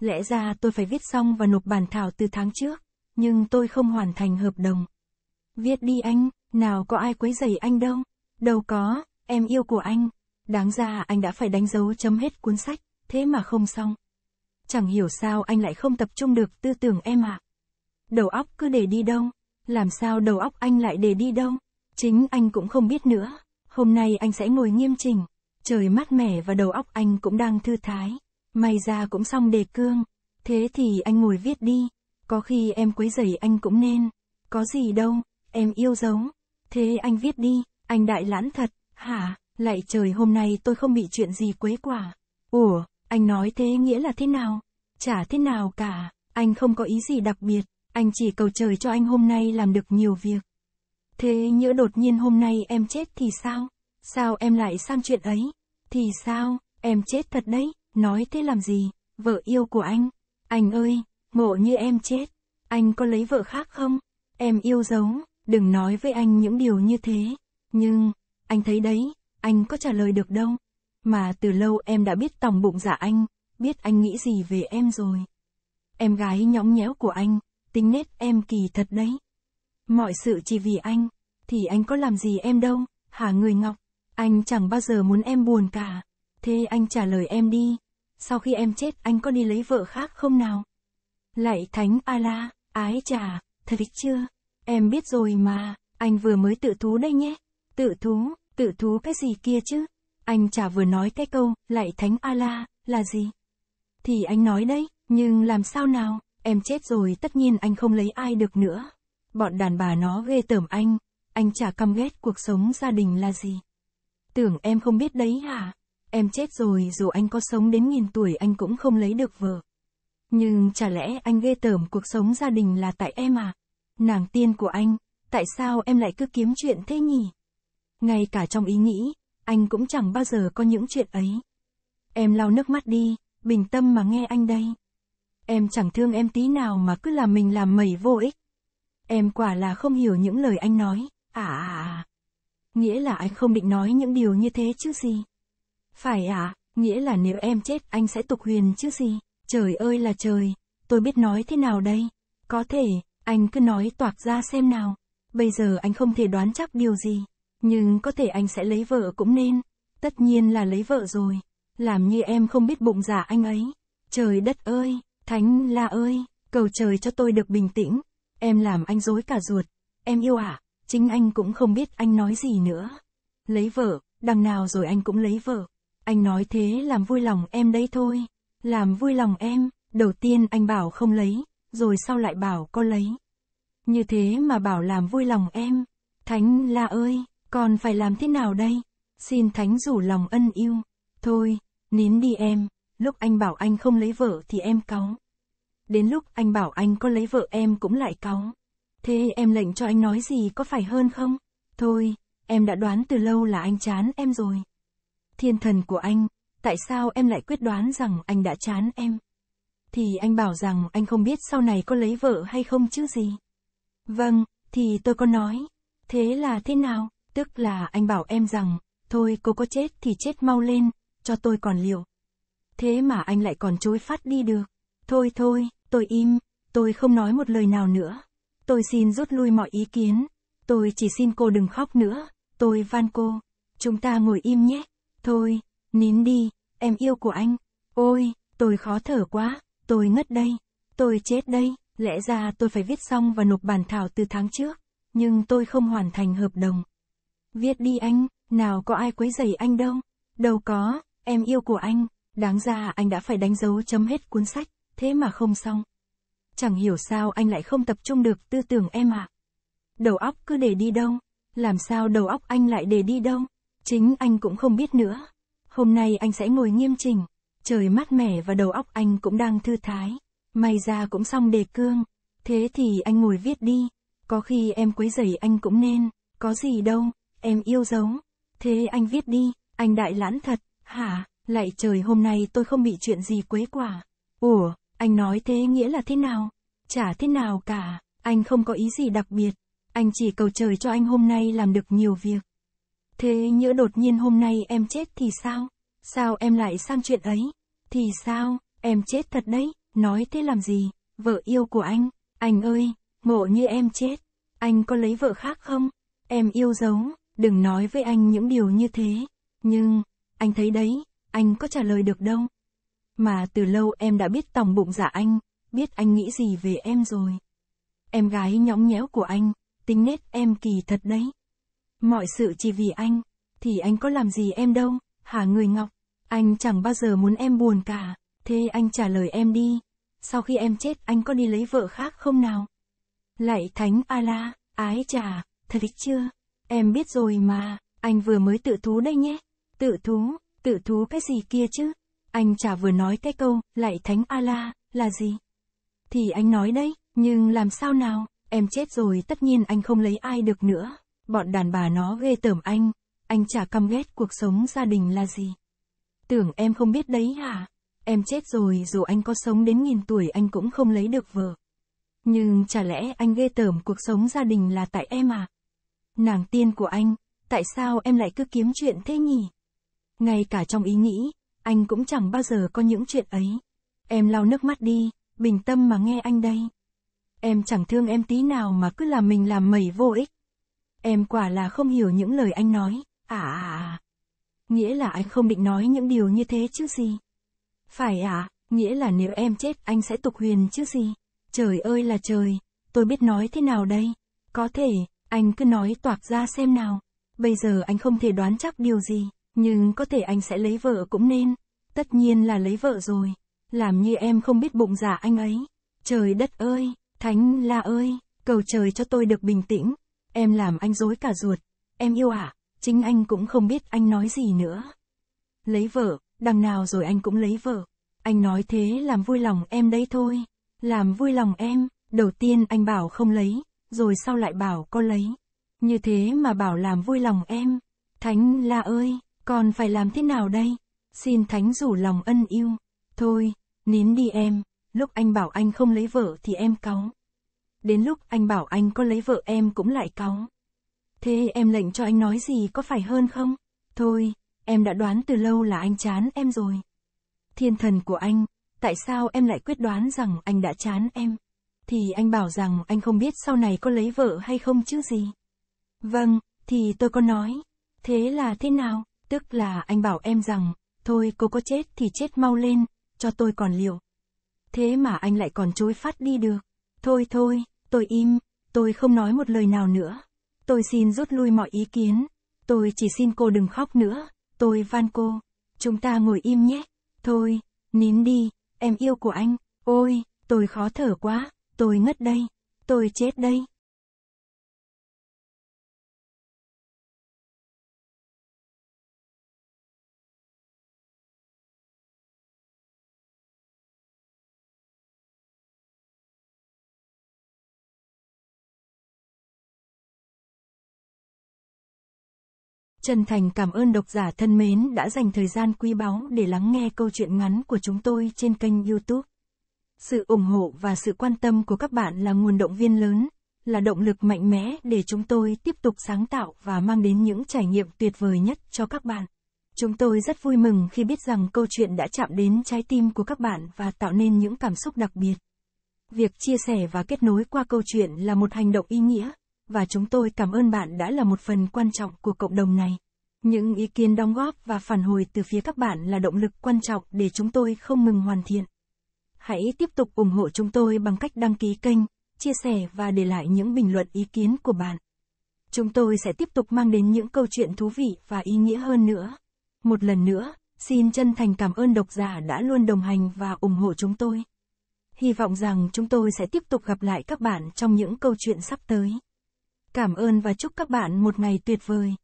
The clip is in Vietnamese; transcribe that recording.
Lẽ ra tôi phải viết xong và nộp bản thảo từ tháng trước, nhưng tôi không hoàn thành hợp đồng. Viết đi anh, nào có ai quấy rầy anh đâu. Đâu có, em yêu của anh. Đáng ra anh đã phải đánh dấu chấm hết cuốn sách, thế mà không xong. Chẳng hiểu sao anh lại không tập trung được tư tưởng em ạ. À. Đầu óc cứ để đi đâu, làm sao đầu óc anh lại để đi đâu, chính anh cũng không biết nữa. Hôm nay anh sẽ ngồi nghiêm chỉnh, trời mát mẻ và đầu óc anh cũng đang thư thái. May ra cũng xong đề cương. Thế thì anh ngồi viết đi. Có khi em quấy rầy anh cũng nên. Có gì đâu, em yêu dấu. Thế anh viết đi, anh đại lãn thật, hả? Lại trời hôm nay tôi không bị chuyện gì quấy quả. Ủa, anh nói thế nghĩa là thế nào? Chả thế nào cả, anh không có ý gì đặc biệt, anh chỉ cầu trời cho anh hôm nay làm được nhiều việc. Thế nhỡ đột nhiên hôm nay em chết thì sao? Sao em lại sang chuyện ấy? Thì sao, em chết thật đấy. Nói thế làm gì, vợ yêu của anh. Anh ơi, ngộ như em chết. Anh có lấy vợ khác không? Em yêu dấu, đừng nói với anh những điều như thế. Nhưng, anh thấy đấy, anh có trả lời được đâu. Mà từ lâu em đã biết tòng bụng giả dạ anh, biết anh nghĩ gì về em rồi. Em gái nhõng nhẽo của anh, tính nết em kỳ thật đấy. Mọi sự chỉ vì anh, thì anh có làm gì em đâu, hả người ngọc, anh chẳng bao giờ muốn em buồn cả. Thế anh trả lời em đi. Sau khi em chết anh có đi lấy vợ khác không nào? Lạy thánh Ala, ái trà, thật chưa? Em biết rồi mà, anh vừa mới tự thú đây nhé. Tự thú, tự thú cái gì kia chứ? Anh chả vừa nói cái câu, lạy thánh Ala, là gì? Thì anh nói đấy, nhưng làm sao nào? Em chết rồi tất nhiên anh không lấy ai được nữa. Bọn đàn bà nó ghê tởm anh, anh chả căm ghét cuộc sống gia đình là gì. Tưởng em không biết đấy hả? Em chết rồi dù anh có sống đến nghìn tuổi anh cũng không lấy được vợ. Nhưng chả lẽ anh ghê tởm cuộc sống gia đình là tại em à? Nàng tiên của anh, tại sao em lại cứ kiếm chuyện thế nhỉ? Ngay cả trong ý nghĩ, anh cũng chẳng bao giờ có những chuyện ấy. Em lau nước mắt đi, bình tâm mà nghe anh đây. Em chẳng thương em tí nào mà cứ làm mình làm mẩy vô ích. Em quả là không hiểu những lời anh nói, à à à. Nghĩa là anh không định nói những điều như thế chứ gì. Phải à, nghĩa là nếu em chết anh sẽ tục huyền chứ gì? Trời ơi là trời, tôi biết nói thế nào đây? Có thể, anh cứ nói toạc ra xem nào. Bây giờ anh không thể đoán chắc điều gì, nhưng có thể anh sẽ lấy vợ cũng nên. Tất nhiên là lấy vợ rồi, làm như em không biết bụng giả dạ anh ấy. Trời đất ơi, thánh la ơi, cầu trời cho tôi được bình tĩnh. Em làm anh dối cả ruột, em yêu à, chính anh cũng không biết anh nói gì nữa. Lấy vợ, đằng nào rồi anh cũng lấy vợ. Anh nói thế làm vui lòng em đấy thôi. Làm vui lòng em, đầu tiên anh bảo không lấy, rồi sau lại bảo có lấy. Như thế mà bảo làm vui lòng em. Thánh la ơi, còn phải làm thế nào đây? Xin Thánh rủ lòng ân yêu. Thôi, nín đi em, lúc anh bảo anh không lấy vợ thì em cáu. Đến lúc anh bảo anh có lấy vợ em cũng lại cáu. Thế em lệnh cho anh nói gì có phải hơn không? Thôi, em đã đoán từ lâu là anh chán em rồi. Thiên thần của anh, tại sao em lại quyết đoán rằng anh đã chán em? Thì anh bảo rằng anh không biết sau này có lấy vợ hay không chứ gì. Vâng, thì tôi có nói. Thế là thế nào? Tức là anh bảo em rằng, thôi cô có chết thì chết mau lên, cho tôi còn liều. Thế mà anh lại còn chối phát đi được. Thôi thôi, tôi im, tôi không nói một lời nào nữa. Tôi xin rút lui mọi ý kiến. Tôi chỉ xin cô đừng khóc nữa. Tôi van cô. Chúng ta ngồi im nhé. Thôi, nín đi, em yêu của anh. Ôi, tôi khó thở quá, tôi ngất đây, tôi chết đây. Lẽ ra tôi phải viết xong và nộp bản thảo từ tháng trước, nhưng tôi không hoàn thành hợp đồng. Viết đi anh, nào có ai quấy rầy anh đâu. Đâu có, em yêu của anh, đáng ra anh đã phải đánh dấu chấm hết cuốn sách, thế mà không xong. Chẳng hiểu sao anh lại không tập trung được tư tưởng em ạ. À. Đầu óc cứ để đi đâu, làm sao đầu óc anh lại để đi đâu? Chính anh cũng không biết nữa. Hôm nay anh sẽ ngồi nghiêm chỉnh. Trời mát mẻ và đầu óc anh cũng đang thư thái. May ra cũng xong đề cương. Thế thì anh ngồi viết đi. Có khi em quấy rầy anh cũng nên. Có gì đâu, em yêu dấu. Thế anh viết đi, anh đại lãn thật, hả? Lại trời hôm nay tôi không bị chuyện gì quấy quả. Ủa, anh nói thế nghĩa là thế nào? Chả thế nào cả, anh không có ý gì đặc biệt. Anh chỉ cầu trời cho anh hôm nay làm được nhiều việc. Thế nhỡ đột nhiên hôm nay em chết thì sao? Sao em lại sang chuyện ấy? Thì sao, em chết thật đấy, nói thế làm gì? Vợ yêu của anh, anh ơi, ngộ như em chết, anh có lấy vợ khác không? Em yêu dấu, đừng nói với anh những điều như thế. Nhưng, anh thấy đấy, anh có trả lời được đâu. Mà từ lâu em đã biết tòng bụng giả dạ anh, biết anh nghĩ gì về em rồi. Em gái nhõng nhẽo của anh, tính nết em kỳ thật đấy. Mọi sự chỉ vì anh, thì anh có làm gì em đâu, hả người Ngọc, anh chẳng bao giờ muốn em buồn cả, thế anh trả lời em đi, sau khi em chết anh có đi lấy vợ khác không nào? Lạy thánh A-la, ái trà, thật chưa? Em biết rồi mà, anh vừa mới tự thú đây nhé. Tự thú, tự thú cái gì kia chứ? Anh chả vừa nói cái câu, lạy thánh A-la, là gì? Thì anh nói đấy, nhưng làm sao nào, em chết rồi tất nhiên anh không lấy ai được nữa. Bọn đàn bà nó ghê tởm anh, anh chả căm ghét cuộc sống gia đình là gì. Tưởng em không biết đấy hả? Em chết rồi dù anh có sống đến nghìn tuổi anh cũng không lấy được vợ. Nhưng chả lẽ anh ghê tởm cuộc sống gia đình là tại em à? Nàng tiên của anh, tại sao em lại cứ kiếm chuyện thế nhỉ? Ngay cả trong ý nghĩ, anh cũng chẳng bao giờ có những chuyện ấy. Em lau nước mắt đi, bình tâm mà nghe anh đây. Em chẳng thương em tí nào mà cứ làm mình làm mẩy vô ích. Em quả là không hiểu những lời anh nói, à Nghĩa là anh không định nói những điều như thế chứ gì. Phải à, nghĩa là nếu em chết anh sẽ tục huyền chứ gì. Trời ơi là trời, tôi biết nói thế nào đây. Có thể, anh cứ nói toạc ra xem nào. Bây giờ anh không thể đoán chắc điều gì, nhưng có thể anh sẽ lấy vợ cũng nên. Tất nhiên là lấy vợ rồi. Làm như em không biết bụng giả dạ anh ấy. Trời đất ơi, thánh la ơi, cầu trời cho tôi được bình tĩnh. Em làm anh dối cả ruột. Em yêu ạ, à? chính anh cũng không biết anh nói gì nữa. Lấy vợ, đằng nào rồi anh cũng lấy vợ. Anh nói thế làm vui lòng em đấy thôi. Làm vui lòng em, đầu tiên anh bảo không lấy, rồi sau lại bảo có lấy. Như thế mà bảo làm vui lòng em. Thánh la ơi, còn phải làm thế nào đây? Xin Thánh rủ lòng ân yêu. Thôi, nín đi em, lúc anh bảo anh không lấy vợ thì em cáu. Đến lúc anh bảo anh có lấy vợ em cũng lại cáu. Thế em lệnh cho anh nói gì có phải hơn không? Thôi, em đã đoán từ lâu là anh chán em rồi. Thiên thần của anh, tại sao em lại quyết đoán rằng anh đã chán em? Thì anh bảo rằng anh không biết sau này có lấy vợ hay không chứ gì. Vâng, thì tôi có nói. Thế là thế nào? Tức là anh bảo em rằng, thôi cô có chết thì chết mau lên, cho tôi còn liệu. Thế mà anh lại còn chối phát đi được. Thôi thôi, Tôi im, tôi không nói một lời nào nữa. Tôi xin rút lui mọi ý kiến. Tôi chỉ xin cô đừng khóc nữa. Tôi van cô. Chúng ta ngồi im nhé. Thôi, nín đi, em yêu của anh. Ôi, tôi khó thở quá. Tôi ngất đây. Tôi chết đây. Chân thành cảm ơn độc giả thân mến đã dành thời gian quý báu để lắng nghe câu chuyện ngắn của chúng tôi trên kênh YouTube. Sự ủng hộ và sự quan tâm của các bạn là nguồn động viên lớn, là động lực mạnh mẽ để chúng tôi tiếp tục sáng tạo và mang đến những trải nghiệm tuyệt vời nhất cho các bạn. Chúng tôi rất vui mừng khi biết rằng câu chuyện đã chạm đến trái tim của các bạn và tạo nên những cảm xúc đặc biệt. Việc chia sẻ và kết nối qua câu chuyện là một hành động ý nghĩa và chúng tôi cảm ơn bạn đã là một phần quan trọng của cộng đồng này. Những ý kiến đóng góp và phản hồi từ phía các bạn là động lực quan trọng để chúng tôi không ngừng hoàn thiện. Hãy tiếp tục ủng hộ chúng tôi bằng cách đăng ký kênh, chia sẻ và để lại những bình luận ý kiến của bạn. Chúng tôi sẽ tiếp tục mang đến những câu chuyện thú vị và ý nghĩa hơn nữa. Một lần nữa, xin chân thành cảm ơn độc giả đã luôn đồng hành và ủng hộ chúng tôi. Hy vọng rằng chúng tôi sẽ tiếp tục gặp lại các bạn trong những câu chuyện sắp tới. Cảm ơn và chúc các bạn một ngày tuyệt vời.